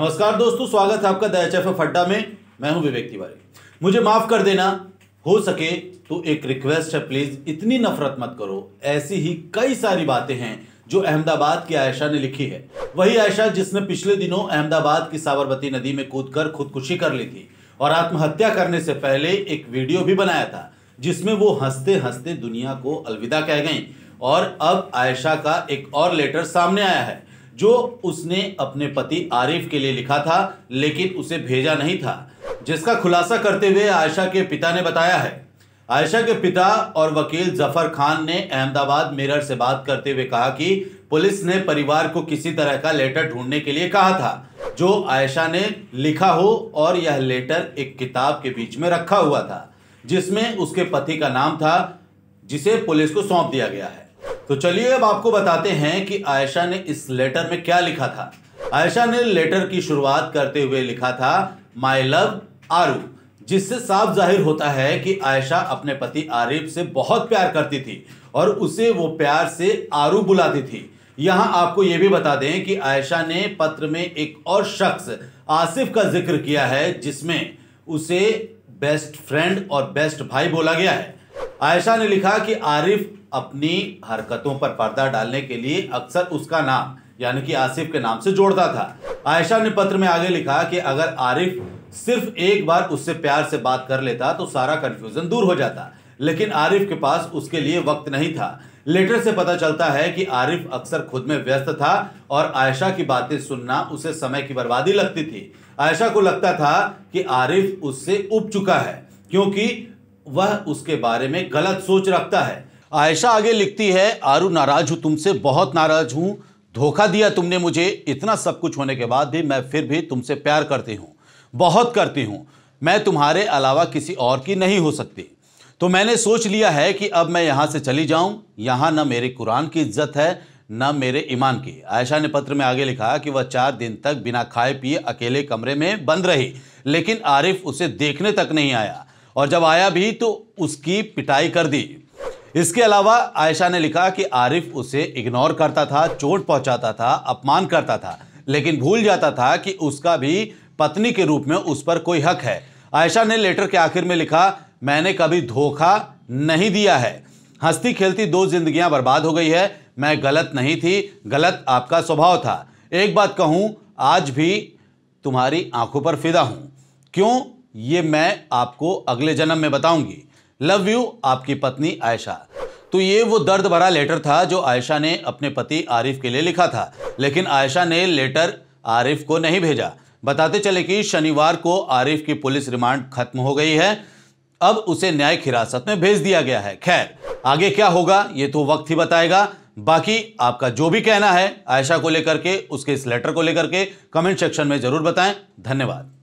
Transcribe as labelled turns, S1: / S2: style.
S1: नमस्कार दोस्तों स्वागत है आपका द फड्डा में मैं हूं विवेक तिवारी मुझे माफ कर देना हो सके तो एक रिक्वेस्ट है प्लीज इतनी नफरत मत करो ऐसी ही कई सारी बातें हैं जो अहमदाबाद की आयशा ने लिखी है वही आयशा जिसने पिछले दिनों अहमदाबाद की साबरमती नदी में कूदकर खुदकुशी कर ली थी और आत्महत्या करने से पहले एक वीडियो भी बनाया था जिसमें वो हंसते हंसते दुनिया को अलविदा कह गई और अब आयशा का एक और लेटर सामने आया है जो उसने अपने पति आरिफ के लिए लिखा था लेकिन उसे भेजा नहीं था जिसका खुलासा करते हुए आयशा के पिता ने बताया है आयशा के पिता और वकील जफर खान ने अहमदाबाद मिरर से बात करते हुए कहा कि पुलिस ने परिवार को किसी तरह का लेटर ढूंढने के लिए कहा था जो आयशा ने लिखा हो और यह लेटर एक किताब के बीच में रखा हुआ था जिसमें उसके पति का नाम था जिसे पुलिस को सौंप दिया गया है तो चलिए अब आपको बताते हैं कि आयशा ने इस लेटर में क्या लिखा था आयशा ने लेटर की शुरुआत करते हुए लिखा था माई लव आरू जिससे साफ जाहिर होता है कि आयशा अपने पति आरिफ से बहुत प्यार करती थी और उसे वो प्यार से आरू बुलाती थी यहाँ आपको ये भी बता दें कि आयशा ने पत्र में एक और शख्स आसिफ का जिक्र किया है जिसमें उसे बेस्ट फ्रेंड और बेस्ट भाई बोला गया है आयशा ने लिखा कि आरिफ अपनी हरकतों पर पर्दा डालने के लिए अक्सर उसका नाम यानी कि आसिफ के नाम से जोड़ता था आयशा ने पत्र में आगे लिखा कि अगर आरिफ सिर्फ एक बार उससे प्यार से बात कर लेता तो सारा कंफ्यूजन दूर हो जाता लेकिन आरिफ के पास उसके लिए वक्त नहीं था लेटर से पता चलता है कि आरिफ अक्सर खुद में व्यस्त था और आयशा की बातें सुनना उसे समय की बर्बादी लगती थी आयशा को लगता था कि आरिफ उससे उब चुका है क्योंकि वह उसके बारे में गलत सोच रखता है आयशा आगे लिखती है आरू नाराज हूं तुमसे बहुत नाराज हूं धोखा दिया तुमने मुझे इतना सब कुछ होने के बाद भी मैं फिर भी तुमसे प्यार करती हूं बहुत करती हूं मैं तुम्हारे अलावा किसी और की नहीं हो सकती तो मैंने सोच लिया है कि अब मैं यहाँ से चली जाऊँ यहाँ न मेरे कुरान की इज्जत है न मेरे ईमान की आयशा ने पत्र में आगे लिखा कि वह चार दिन तक बिना खाए पिए अकेले कमरे में बंद रही लेकिन आरिफ उसे देखने तक नहीं आया और जब आया भी तो उसकी पिटाई कर दी इसके अलावा आयशा ने लिखा कि आरिफ उसे इग्नोर करता था चोट पहुंचाता था अपमान करता था लेकिन भूल जाता था कि उसका भी पत्नी के रूप में उस पर कोई हक है आयशा ने लेटर के आखिर में लिखा मैंने कभी धोखा नहीं दिया है हंसती खेलती दो जिंदगियां बर्बाद हो गई है मैं गलत नहीं थी गलत आपका स्वभाव था एक बात कहूं आज भी तुम्हारी आंखों पर फिदा हूं क्यों ये मैं आपको अगले जन्म में बताऊंगी लव यू आपकी पत्नी आयशा तो ये वो दर्द भरा लेटर था जो आयशा ने अपने पति आरिफ के लिए लिखा था लेकिन आयशा ने लेटर आरिफ को नहीं भेजा बताते चले कि शनिवार को आरिफ की पुलिस रिमांड खत्म हो गई है अब उसे न्यायिक हिरासत में भेज दिया गया है खैर आगे क्या होगा ये तो वक्त ही बताएगा बाकी आपका जो भी कहना है आयशा को लेकर के उसके इस लेटर को लेकर के कमेंट सेक्शन में जरूर बताएं धन्यवाद